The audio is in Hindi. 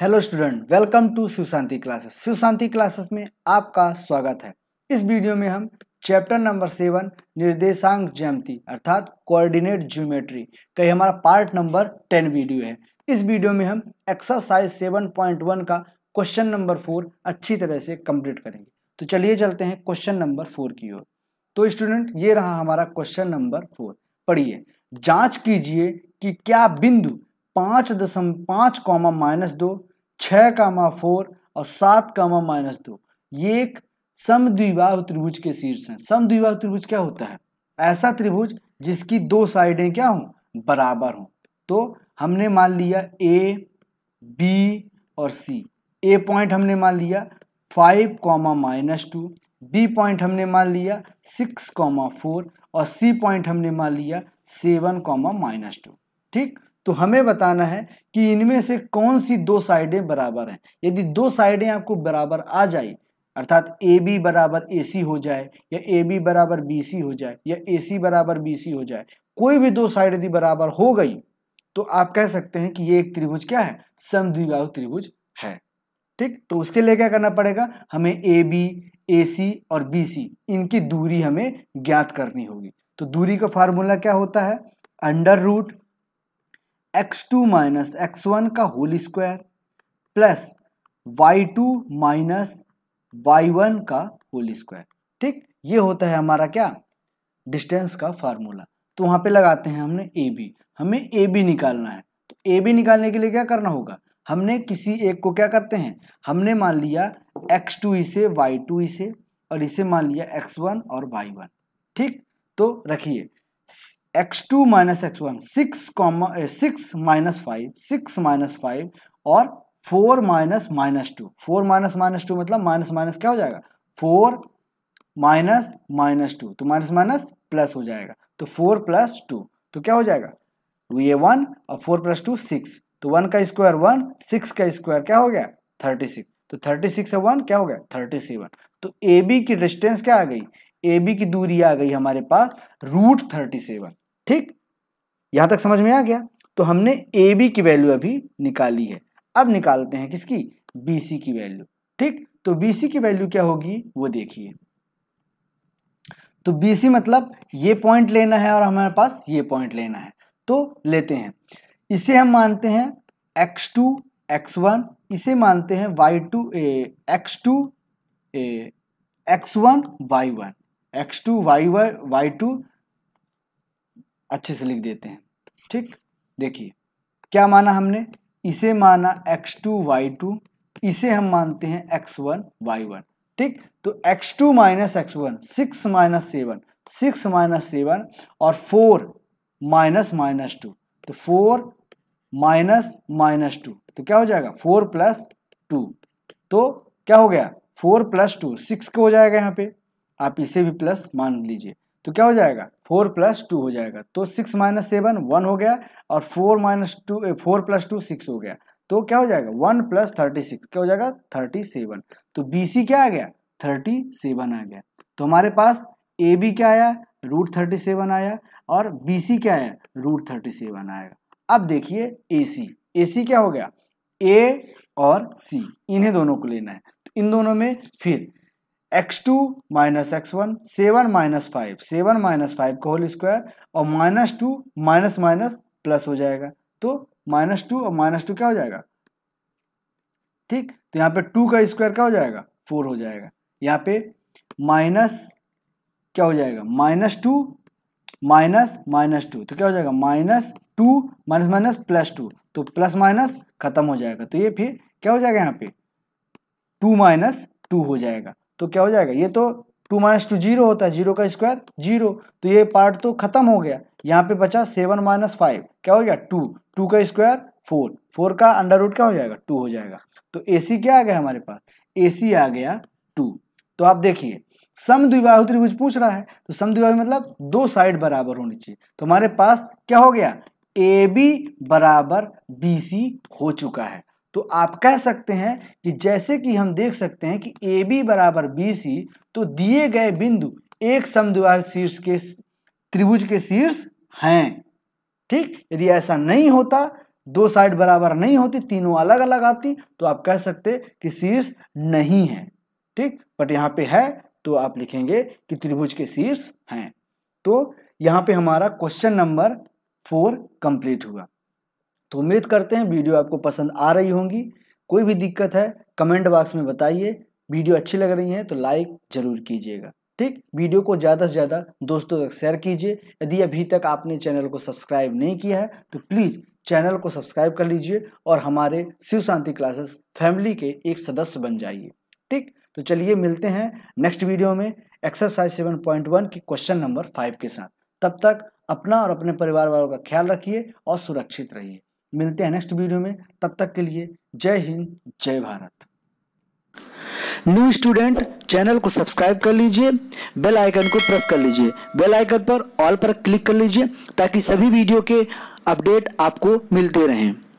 hello student welcome to Shivshanti classes Shivshanti classes में आपका स्वागत है इस वीडियो में हम चैप्टर नंबर सेवन निर्देशांक ज्यामिति अर्थात कोऑर्डिनेट ज्योमेट्री का ये हमारा पार्ट नंबर टेन वीडियो है इस वीडियो में हम एक्सरसाइज सेवन पॉइंट वन का क्वेश्चन नंबर फोर अच्छी तरह से कंप्लीट करेंगे तो चलिए चलते हैं क्वेश्चन नंबर फोर की ओर तो स्टूडेंट ये रहा हमारा क्वेश्चन नंबर फोर पढ़िए जांच कीजिए कि क्या बिंदु पाँच दशम पाँच कॉमा माइनस दो छः कामा फोर और सात कामा माइनस दो ये एक समद्विबाहु त्रिभुज के शीर्ष हैं समद्विबाहु त्रिभुज क्या होता है ऐसा त्रिभुज जिसकी दो साइडें क्या हों बराबर हों तो हमने मान लिया ए बी और सी ए पॉइंट हमने मान लिया five comma minus two B point हमने मान लिया सिक्स कॉमा फोर और सी पॉइंट हमने मान लिया सेवन कॉमा माइनस टू ठीक तो हमें बताना है कि इनमें से कौन सी दो साइडें बराबर हैं यदि दो साइडें आपको बराबर आ जाए अर्थात ए बी बराबर ए सी हो जाए या ए बी बराबर बी सी हो जाए या ए सी बराबर बी सी हो जाए कोई भी दो साइड यदि बराबर हो गई तो आप कह सकते हैं कि ये एक त्रिभुज क्या है समद्विबाहु त्रिभुज है ठीक तो उसके लिए क्या करना पड़ेगा हमें ए बी ए सी और बी सी इनकी दूरी हमें ज्ञात करनी होगी तो दूरी का फार्मूला क्या होता है under root X two minus X one का whole square plus Y two minus Y one का होल स्क्वायर ठीक ये होता है हमारा क्या डिस्टेंस का फार्मूला तो वहां पे लगाते हैं हमने ए बी हमें ए बी निकालना है तो ए बी निकालने के लिए क्या करना होगा हमने किसी एक को क्या करते हैं हमने मान लिया एक्स टू इसे वाई टू इसे और इसे मान लिया एक्स वन और वाई वन ठीक तो रखिए X two minus X one six common six minus five six minus five और four minus minus two four minus minus two मतलब माइनस माइनस क्या हो जाएगा फोर माइनस माइनस टू तो माइनस माइनस प्लस हो जाएगा तो फोर प्लस टू तो क्या हो जाएगा तो ये वन और फोर प्लस टू सिक्स तो वन का स्क्वायर वन सिक्स का स्क्वायर क्या हो गया थर्टी सिक्स तो थर्टी सिक्स वन क्या हो गया थर्टी सेवन तो ए बी की डिस्टेंस क्या आ गई ए बी की दूरी आ गई हमारे पास रूट थर्टी सेवन ठीक यहां तक समझ में आ गया तो हमने ए बी की वैल्यू अभी निकाली है अब निकालते हैं किसकी बी सी की वैल्यू ठीक तो बी सी की वैल्यू क्या होगी वो देखिए तो बी सी मतलब ये पॉइंट लेना है और हमारे पास ये पॉइंट लेना है तो लेते हैं इसे हम मानते हैं एक्स टू एक्स वन इसे मानते हैं Y two X two X one Y one X two Y Y two अच्छे से लिख देते हैं ठीक देखिए क्या माना हमने इसे माना x2 टू वाई टू इसे हम मानते हैं x1 वन वाई वन ठीक तो x2 two minus X one six minus seven six minus seven और फोर माइनस माइनस टू तो फोर माइनस माइनस टू तो क्या हो जाएगा फोर प्लस टू तो क्या हो गया फोर प्लस टू सिक्स का हो जाएगा यहाँ पे आप इसे भी प्लस मान लीजिए तो क्या हो जाएगा फोर प्लस टू हो जाएगा तो सिक्स माइनस सेवन वन हो गया और four minus two four plus two six हो गया तो क्या हो जाएगा वन प्लस थर्टी सिक्स क्या हो जाएगा थर्टी सेवन तो बी सी क्या आ गया थर्टी सेवन आ गया तो हमारे पास ए बी क्या आया रूट थर्टी सेवन आया और बी सी क्या आया रूट थर्टी सेवन आएगा अब देखिए ए सी ए सी क्या हो गया ए और सी इन्हें दोनों को लेना है तो इन दोनों में फिर X two minus X one seven minus five seven minus five का होल स्क्वायर और minus two minus minus plus हो जाएगा तो माइनस टू और माइनस टू क्या हो जाएगा ठीक तो यहाँ पे टू का स्क्वायर क्या हो जाएगा फोर हो जाएगा यहाँ पे माइनस क्या हो जाएगा minus two minus minus two तो क्या हो जाएगा minus two minus minus plus two तो प्लस माइनस खत्म हो जाएगा तो ये फिर क्या हो जाएगा यहाँ पे टू माइनस टू हो जाएगा तो क्या हो जाएगा ये तो टू माइनस टू जीरो होता है जीरो का स्क्वायर जीरो तो ये पार्ट तो खत्म हो गया यहाँ पे बचा सेवन माइनस फाइव क्या हो गया टू टू का स्क्वायर फोर फोर का अंडर रूट क्या हो जाएगा टू हो जाएगा तो ए सी क्या आ गया हमारे पास ए सी आ गया टू तो आप देखिए सम द्विबाहु त्रिभुज पूछ रहा है तो सम द्विबाहु मतलब दो साइड बराबर होनी चाहिए तो हमारे पास क्या हो गया ए बी बराबर बी सी हो चुका है तो आप कह सकते हैं कि जैसे कि हम देख सकते हैं कि ए बी बराबर बी सी तो दिए गए बिंदु एक समद्विवाह शीर्ष के त्रिभुज के शीर्ष हैं ठीक यदि ऐसा नहीं होता दो साइड बराबर नहीं होती तीनों अलग अलग आती तो आप कह सकते कि शीर्ष नहीं है ठीक बट यहाँ पे है तो आप लिखेंगे कि त्रिभुज के शीर्ष हैं तो यहाँ पे हमारा क्वेश्चन नंबर फोर कंप्लीट हुआ तो उम्मीद करते हैं वीडियो आपको पसंद आ रही होंगी कोई भी दिक्कत है कमेंट बॉक्स में बताइए वीडियो अच्छी लग रही है तो लाइक ज़रूर कीजिएगा ठीक वीडियो को ज़्यादा से ज़्यादा दोस्तों तक शेयर कीजिए यदि अभी तक आपने चैनल को सब्सक्राइब नहीं किया है तो प्लीज़ चैनल को सब्सक्राइब कर लीजिए और हमारे शिव शांति क्लासेस फैमिली के एक सदस्य बन जाइए ठीक तो चलिए मिलते हैं नेक्स्ट वीडियो में एक्सरसाइज सेवन पॉइंट वन की क्वेश्चन नंबर फाइव के साथ तब तक अपना और अपने परिवार वालों का ख्याल रखिए और सुरक्षित रहिए मिलते हैं नेक्स्ट वीडियो में तब तक के लिए जय हिंद जय भारत न्यू स्टूडेंट चैनल को सब्सक्राइब कर लीजिए बेल आइकन को प्रेस कर लीजिए बेल आइकन पर ऑल पर क्लिक कर लीजिए ताकि सभी वीडियो के अपडेट आपको मिलते रहें